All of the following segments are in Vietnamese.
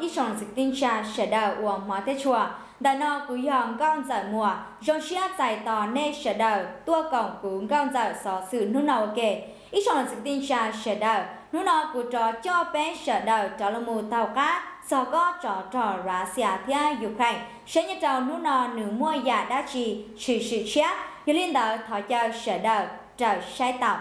ít sòng dịch tinh trà sẽ đào uổng mà thế chùa đà nọ cứ yong con giải mùa rong xia giải tò nê sẽ đào tua cổng cứ con giải xó sự nô nào kể ít sòng dịch tinh trà sẽ đào nô nào cứ trò cho bé sẽ đào trò là mù tàu cá sò có trò trò ra xia à thia ukraine sẽ nhớ trò nô nọ nửa mua giả đa chi chỉ sự chia liên đạo thọ chờ sẽ đào trò sai tàu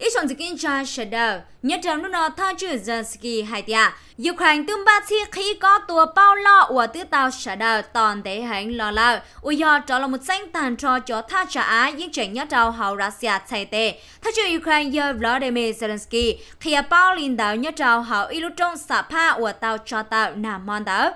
ít chọn dịch ra sờ nhất trong lúc nó tha chữ giờ ski hai tia ukraine tương ba chi khi có tua bao lo của tư tàu sờ đờ toàn thể hành lo lo u do trở là một danh tàn cho cho tha trả á những chuyện nhất đầu hậu russia thay tệ tha chữ ukraine giờ vladimir zelensky khi bao linh đạo nhất đầu hậu ilu trong sạp pa của tàu cho tàu nam mon đảo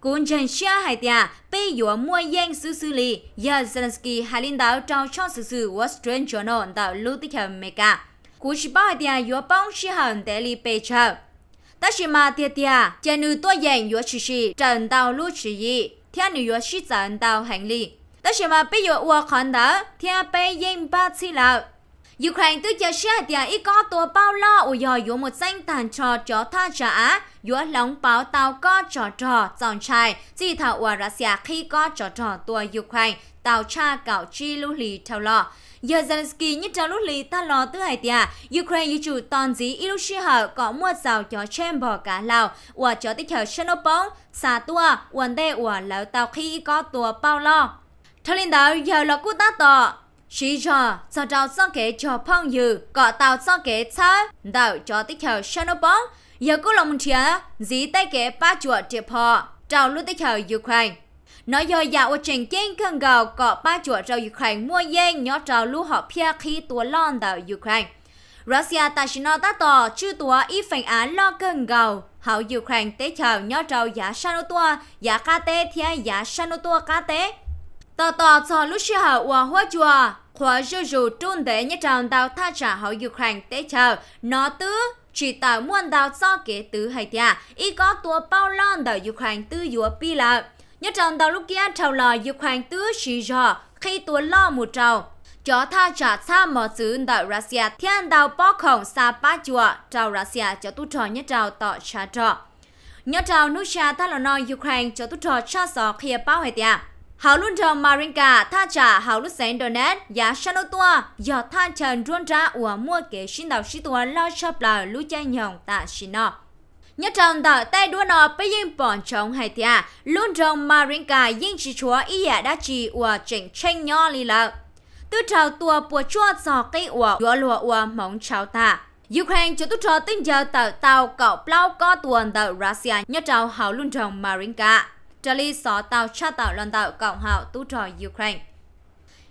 cũng chẳng xa hai tia, bây giờ mua yên sư sư lì, giờ Zelensky hai linh đạo trao cho sư sư Wall Street Journal đạo lưu tích hợp mê cả. 古是八点月帮是很得力被抽。但是嘛，爹爹，今日多人月其实正到路迟疑，天女月是正到行李。但是嘛，不要我看到天被引发起了。Ukraine tự cho xe thì ít có tua bao lo ủ dò dụ một danh tàn trò chó tha trả, dụ lóng báo tàu có trò trò dòng chai, chỉ thảo ua Russia khi có trò trò tua Ukraine, tàu cha cạo chi lưu lì theo lọ. Giờ Zelensky nhất trao lúc lì ta lò tư hải tìa, Ukraine dự chủ toàn dí Ilushi hở có mua rào chó chém bò cả Lào, ua chó tích hở Chernobyl, xà tua, uần đê ua lão tàu khi có tua bao lo. Thôi linh đạo giờ là cú tá tỏ. Sĩ cho sau đó sau kế cho phong dự có tàu sau kế xa, đạo cho tích hợp Chernobyl, giờ cũng lòng trẻ, dí tay kế ba chuột trẻ phò, trào lưu tích hợp Ukraine. Nói do dạ ở trình kinh khăn gào có ba chuột rau Ukraine mua dên nhỏ trào lưu họ phía khi tùa lon đạo Ukraine. Russia ta chỉ nói ta tỏ chư tùa y phản án lo cân gào Hậu Ukraine tế chào nhỏ trào giá sanu tùa, giả ca tế thia giá sanu tùa ca tế tò tò cho lúc xưa hậu và hóa chùa khóa dù dù trôn để như tròn đào tha trả hậu Ukraine tế chờ nó tứ chỉ tạo muôn đào cho kế tứ hay tia y có tua bao lon đào Ukraine tư dùa pi lợ nhất tròn đào lúc kia trầu lò Ukraine tứ chỉ rõ khi tua lo một trào cho tha trả xa mở xứ đào Russia thiên đào bó khổng xa ba chùa trầu Russia cho tu trò nhất trào tỏ trả trọ nhớ trào nước xa tha lò nó Ukraine cho tu trò cha sọ khi bao hay tia Hầu luôn trong Marinka tha trả hầu luôn sáng Donet giá sân ô toa giờ tha trần rôn ra ủa mua kế xin đạo sĩ tua lo shop là lũ chơi nhồng tạ xin nó. Nhất trong tờ tay đua nọ bây giờ bọn chống hay thịa luôn trong Marinka yên chỉ chúa ý ạ đã chỉ ủa chỉnh tranh nhỏ lì lợ. Tư trào tua bùa chua giò cây ủa ủa lúa ủa móng chào ta. Ukraine cho tụt trò tinh giờ tàu tàu cậu plau co tuần tàu Russia nhất trào hào luôn trong Marinka. Delhi xó tàu cha tạo loan tạo cộng hòa tu trò Ukraine.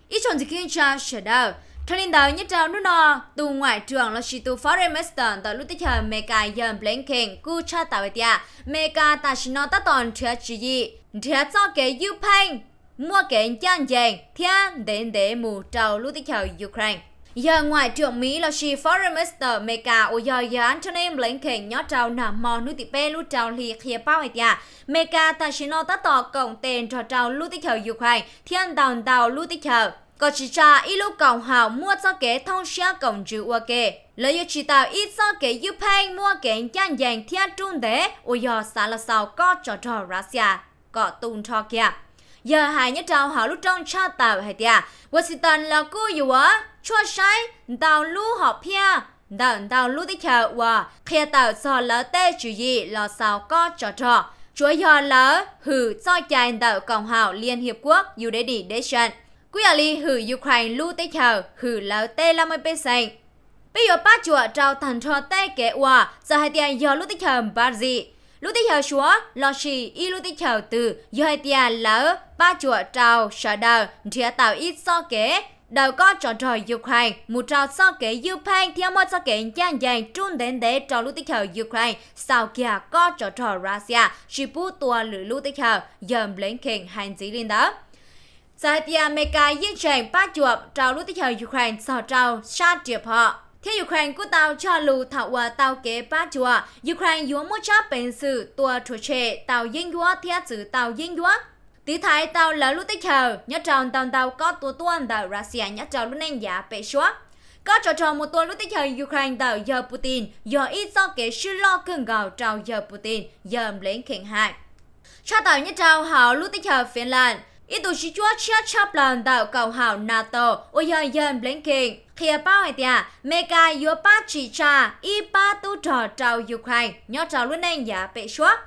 Ít chọn gì khi cho sẽ đào, thân nên đào nhất trào nước nọ, tù ngoại trưởng là chỉ tù foreign minister tại lúc tích hợp mê ca dần Blinken cu cha tạo về tia, mê ca ta chỉ nó tác toàn trẻ chỉ gì, trẻ cho kế Ukraine, mua kế nhân dân, thiên đến để mù trào lúc tích hợp Ukraine. Giờ Ngoại trưởng Mỹ là she Foreign Minister Meka ô giờ giờ Antony Blinken nhớ trao nà mò nuôi tì bê lưu trao lì khía bao hẹt dạ. Meka ta xin nó tắt tỏ cổng tên trò trao lưu tích hờ Ukraine, thiên đào đào lưu tích hờ. Có chỉ trả ít lúc cộng hào mua cho kế thông xe cộng chữ ua kê. Lời yếu chỉ tạo ít cho kế yêu Ukraine mua kế nhanh dành thiên trung đế ô giờ xa là sao có cho trò Russia, có tùn trò kia Giờ hai nhớ trao hào lúc trong cha tạo hẹt dạ. Washington là cô yếu á cho sai đào lu họ pia đào đào lu đi chờ và khi tàu sò lỡ tê chủ gì là xào có trò trò chúa giờ lỡ hử cho chạy đào cộng hào liên hiệp quốc để UDD nation quý ali hử Ukraine lu tê chờ hử lỡ tê là mươi bê sành bây giờ ba chùa trao thần trò tê kế hòa giờ hai tiền giờ lu tê chờ ba gì lúc tí chờ chúa là gì y lúc tí chờ từ giờ hai tia lỡ ba chùa trào sợ đờ thì tàu ít so kế đầu có trò trò Ukraine, một trò so kể Ukraine theo một so kể gian dành trung đến để trò lưu tích hợp Ukraine, sau kia à, có trò trò Russia, chỉ bút tua lửa lưu tích hợp, dầm lên kênh hành dĩ linh đó. Giải tia mê ca yên trình ba chuộc trò lưu tích hợp Ukraine sau trao sát triệp họ. Theo Ukraine của tàu cho lù thảo và tàu kế ba chùa, Ukraine yếu một chấp bệnh sự tua trò trẻ tàu yên yếu theo chữ tàu yên yếu tí thái tao là lúc tích hợp nhất tròn tao tao có tua tuôn tao Russia nhất tròn lúc nên giả bệ xóa có trò trò một tuần lúc tích hợp Ukraine tàu giờ Putin giờ ít do kế sư lo cường gào trào giờ Putin giờ lên khiển hại cho tàu nhất trào hảo lúc tích hợp phiền làn ít tù sĩ chúa chia chấp lần tàu cầu hảo NATO ôi giờ giờ lên khiển khi ở bao hệ tia mê ca yếu ba chỉ trà y ba tu trò trào Ukraine nhất trào lúc nên giả bệ xóa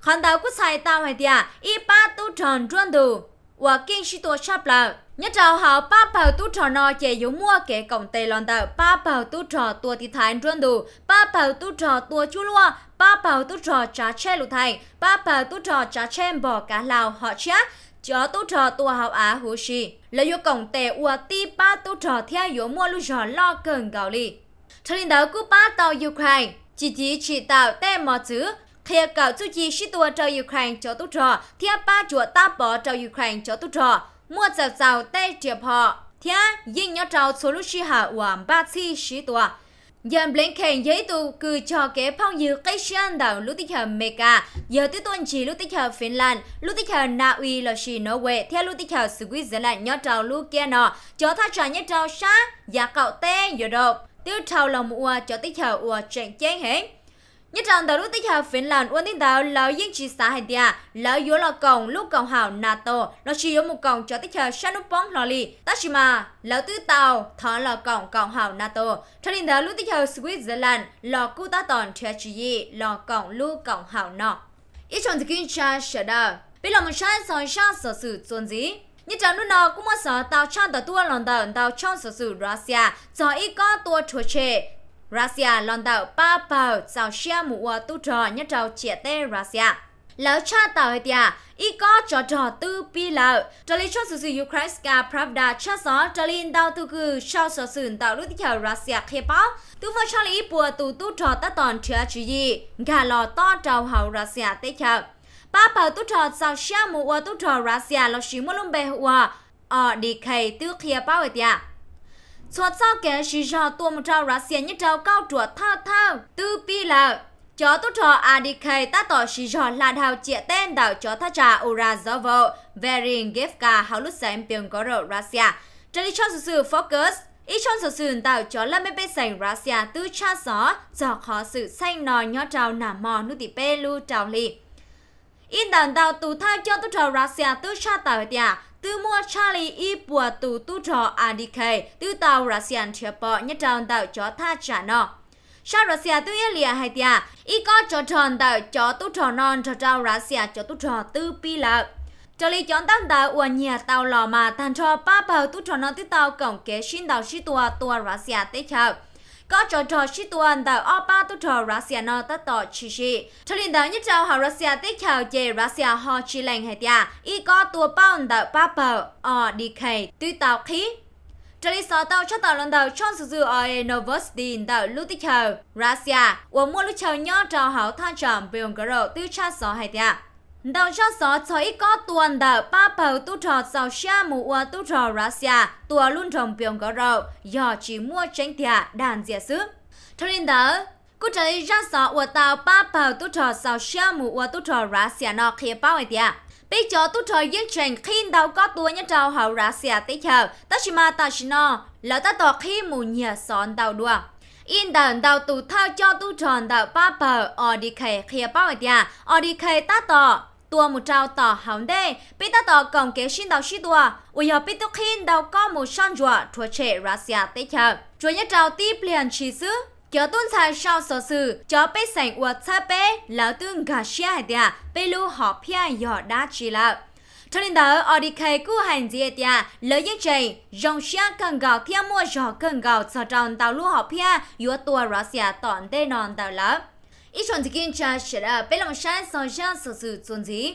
khán đạo của sai tao hay tia y ba tu tròn tròn đồ và kinh sĩ tổ sắp là nhất trào hảo ba bảo tu trò nó chế yếu mua kể cổng tây lòn đạo ba bảo tu trò tua thì thái tròn đồ ba bảo tu trò tua chú lua ba bảo tu trò trà che lụ thành ba bảo tu trò trà che bỏ cả lào họ chát cho tu trò tua hảo á hồ sĩ là yếu cổng tây ua ti ba tu trò theo yếu mua lu trò lo cần gạo lì cho nên đó cứ ba tàu Ukraine chỉ chỉ chỉ tạo tên mọ chữ theo cầu chú chi sĩ tua cho Ukraine cho tốt rõ, theo ba chùa ta bỏ cho Ukraine cho tốt rõ, mua dạo dạo tay triệp họ, theo yên nhớ trao số lúc sĩ hạ hoàng ba chi sĩ tua. Dần Blinken giấy tù cư cho kế phong dự cây xuyên đảo lúc tích hợp Mega, giờ tới tuần chỉ lúc tích hợp Finland, lúc tích hợp Na Uy là chỉ Norway, theo lúc tích hợp Switzerland nhớ trao lúc kia nọ, cho thác trả nhớ trao sát, giá dạ cậu tên giờ dạ độc, tiêu trao lòng mùa cho tích hợp ua chẳng chén hẹn. Nhất rằng tàu lúc tích hợp phiến làn uôn tinh tàu là yên trí xã hành tìa, là yếu là cổng lúc cổng hảo NATO, nó chỉ yếu một cổng cho tích hợp Shanupong Loli, Tashima, là tư tàu, thó là cổng cổng hảo NATO. Cho nên tàu lúc tích hợp Switzerland, là cụ tá tòn trẻ chỉ gì, là cổng lúc cổng hảo nọ. Ít chọn thực cha sợ đờ, bây giờ một sai sòn trang sở sự tuần gì Nhất rằng lúc nào cũng một sở tàu trang tàu tua lòng tàu tàu trong sở sự Russia, cho ít có tua chua chê, Russia lòn tàu ba bào chào xe mùa tu trò nhất trào chia tê Russia. Lão cha tàu hệ tia, y có trò trò tư bi lão. Trò lý cho sử dụng Ukraine Pravda cho gió trò lý đào tư cư sau sở sự tàu lúc theo Russia khi báo. Tu vô cho lý bùa tu tu trò tất toàn chia chữ gì, gà lò to trào hậu Russia tế chào. Ba bào tu trò chào xe mùa tu trò Russia lò xí mô lông bè hùa, ở đi khay tư khía báo hệ tia cho sao kẻ sĩ ra tua một trào ra xe như trào cao trùa thao thao tư pi là chó tốt trò ADK ta tỏ sĩ rõ là đào chia tên đảo chó thá trà ura gió vô varying gifka hào lúc sáng biên có rộ Russia trở đi cho sự sự focus ý cho sự sự đảo chó là mê bê sành Russia tư cha gió do khó sự xanh nò nhó trào nà mò nụ tì bê lưu trào lì in đàn đào tù thao cho tốt trò Russia tư cha tàu tìa Tư mua Charlie y bùa tù tu trò ADK, tư tàu Russian chia bỏ nhất tròn tàu cho tha trả nọ. Sao Russia tư yên lìa hay tia, y có cho tròn tàu cho tu trò non cho tàu Russia cho tu trò tư pi lợn. Cho lý chọn tăng tạo ua nhà tàu lò mà tàn trò ba bầu tu trò non tư tàu cổng kế xin tàu xí tùa tùa Russia tế chậu có trò trò chi tuần tại opa tu trò Russia nó tất tỏ chi chi. Cho nên đó nhất trao hà Russia tích chào chê Russia ho chi lành hệ tia, y có tùa bao tại Papa ở DK, tuy tạo khí trở lý sở tàu cho tàu lần đầu trong sự dự ở Novostin tàu Lutichel, Russia, và mua Lutichel nhớ trò hảo than trầm Belgorod từ cha sở hai tia đầu cho cho ít có tuần đờ ba bầu tu trò sau xe mù ua tu trò Russia tua luôn trồng biếng có rậu giờ chỉ mua tránh thịa đàn dịa sứ cho nên đó cú trời ra gió ua tàu ba bầu tu trò sau xe mù ua tu trò Russia nó khía bao ấy thịa bây giờ tu trò dân trình khi đầu có tua nhá trâu hậu Russia tới chờ ta chỉ mà ta chỉ nó là ta tỏ khi mù nhà sòn đầu đua in đàn đầu tù thao cho tu tròn đầu ba bầu ở đi khề khía bao ấy thịa ở đi khề ta tỏ tua một trào tỏ hào đê, bị ta tỏ còn kế sinh đạo xin tua, ui hợp bị tóc khinh đào có một son rùa thua trẻ Russia tế chậm. Chủ nhất trào tiếp liền chỉ xứ, cho tôn xài sau sở sự, cho bế sảnh ua xa bế, lão tương gà xe hải tìa, bế lưu họ phía nhỏ đá chỉ lạo. Cho nên đó, ở đi khai cứu hành dịa tìa, lợi dân trình, dòng xe cần gạo thiên mua rõ cần gạo sở trọng tàu lưu họ phía, yếu tua Russia tỏn tê non tàu lắm ít chọn thì kinh cha sẽ là bé lòng sai soi ra sự sự chuẩn gì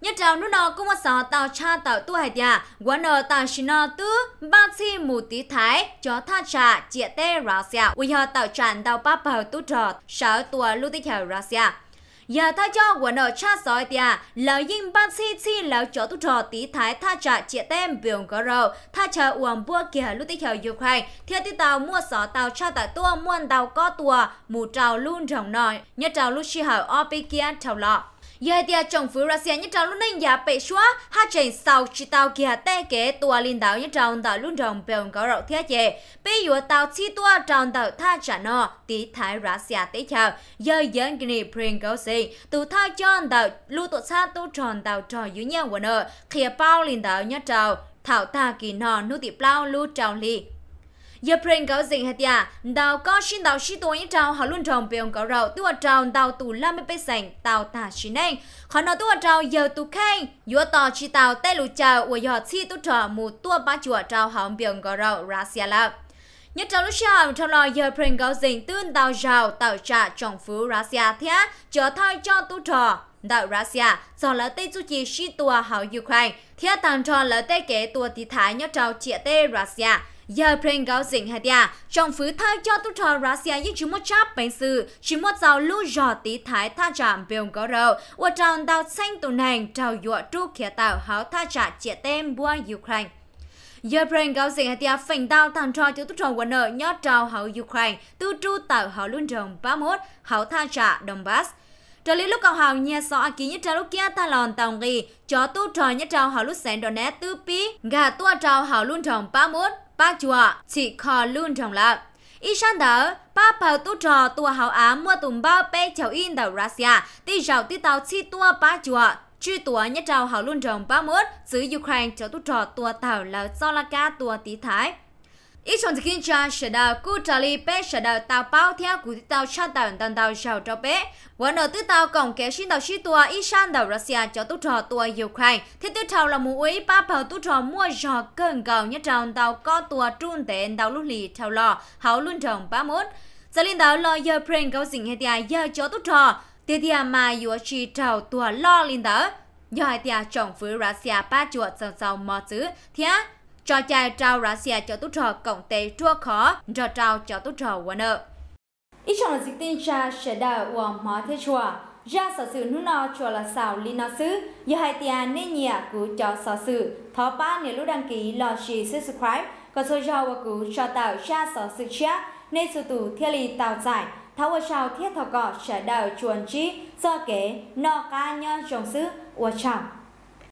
nhất trào nút nó cũng một sáu tàu cha tàu tu hải địa quan nợ tàu xin nó tứ ba chi mù tí thái cho tha trà chia tê ra xẹo vì họ tàu tràn tàu ba bờ tu trọt sáu tuổi lưu tích hiểu ra xẹo giờ tha cho của nợ cha sói tia là yin ban si si là chỗ tu trò tí thái tha trả chia tem biểu có rầu tha chờ uổng bua kia lúc tích hiểu ukraine theo tí tàu mua sỏ tàu cha tại tua muôn tàu có tua mù trào luôn rồng nòi nhớ trào lúc chi hở opi kia trào lọ giờ thì chồng phụ ra xe nhất trào luôn nên giả bị xóa ha chạy sau chỉ tao kia tê kế tua linh đảo nhất trào đảo luôn rồng bèo có rậu thiết chế bây giờ tao chi tua trào đảo tha trả nó tí thái ra xe tế chào giờ dân gini pring có gì tụ tha cho đảo lưu tụ xa tụ tròn đảo trò dưới nhau của nợ khi bao linh đảo nhất trào thảo ta kỳ nò nô tiệp lao lưu trào lì giờ pren có gì hết ya đào có xin đào xin tôi trao họ luôn trồng bèo cáo rau. tua trao đào tủ la mươi bê sành đào thả xin anh họ nói tua trao giờ tù khen yo tỏ chi tàu tê lù chào của họ chi tu trò mù tua ba chùa trao họ bèo cáo rậu ra xia lạp nhất trong lúc sau trong lo giờ pren có gì? tương đào rào tàu trả trồng phú ra xia thế trở thay cho tu trò đạo Russia do là tây chủ trì xí tua hảo Ukraine, thiết tăng cho là tây kế tua thì thái nhớ trao chia tây Russia giờ pren gạo dịnh hạt ya trong phứ thay cho tu thọ Russia với chúng một chắp bánh sự chúng một giàu lưu giò tí thái tha chạm bèo gõ rầu và tròn đào xanh tù nàng trào dọa tru khía tạo háo tha trả chia tem bua Ukraine Giờ brand gạo dịnh hạt ya phành đào tàn trò cho tu thọ quân nợ nhó trào hậu Ukraine tu tru tàu hậu luôn ba mốt hậu tha trả Donbass trở lý lúc cầu hào nhà so ký nhất trào lúc kia ta lòn tàu nghi cho tu trò nhất trào hào lúc sẹn đòn nét tư pi gà tua trao hào luôn tròn ba mốt ba chùa chỉ khó luôn trong lạ. Y san đó, ba bảo tu trò tua hảo á mua tùm bao bê chào in đầu Russia, tì rào tì tàu chi tua ba chùa. Chư tua nhất trào hảo luôn trong ba mốt, giữ Ukraine cho tu trò tua tàu là do la ca tua tí thái ít trong kinh cha sẽ đào cú trả lý bé sẽ đào tàu bao theo cú tí tàu cha tàu tàu tàu sầu cho bé và ở tư tàu còn kế sinh tàu xin tua ít sang tàu Russia cho tu trò tua Ukraine thế tư tàu là mũ ý ba bảo tu trò mua giò cần cầu nhất trong tàu có tua trung tệ tàu lúc lì tàu lò hậu luôn trồng ba mốt gia đình tàu lo giờ prank cao dình hay tia giờ cho tu trò tia tia mai vừa chi tàu tua lo linh tàu giờ hai tia chồng với Russia ba chuột sầu sầu mò chứ thế cho chai trao Russia cho tốt trò cộng tế trua khó, cho trao cho tốt trò nợ Ít trong dịch tin cha sẽ đào của mỏ thế chùa, ra sở sự nụ nọ chùa là sao lý nọ sứ giờ hai tiền nên nhà của cho sở sự, thó ba nếu lúc đăng ký lo chỉ subscribe, còn số cho và cứu cho tạo ra sở sự chat, nên sự tù thiên lý tạo giải, tháo và sao thiết thọ cọ sẽ đào chuồn chi, do kế, nọ ca nhon trồng sứ và chẳng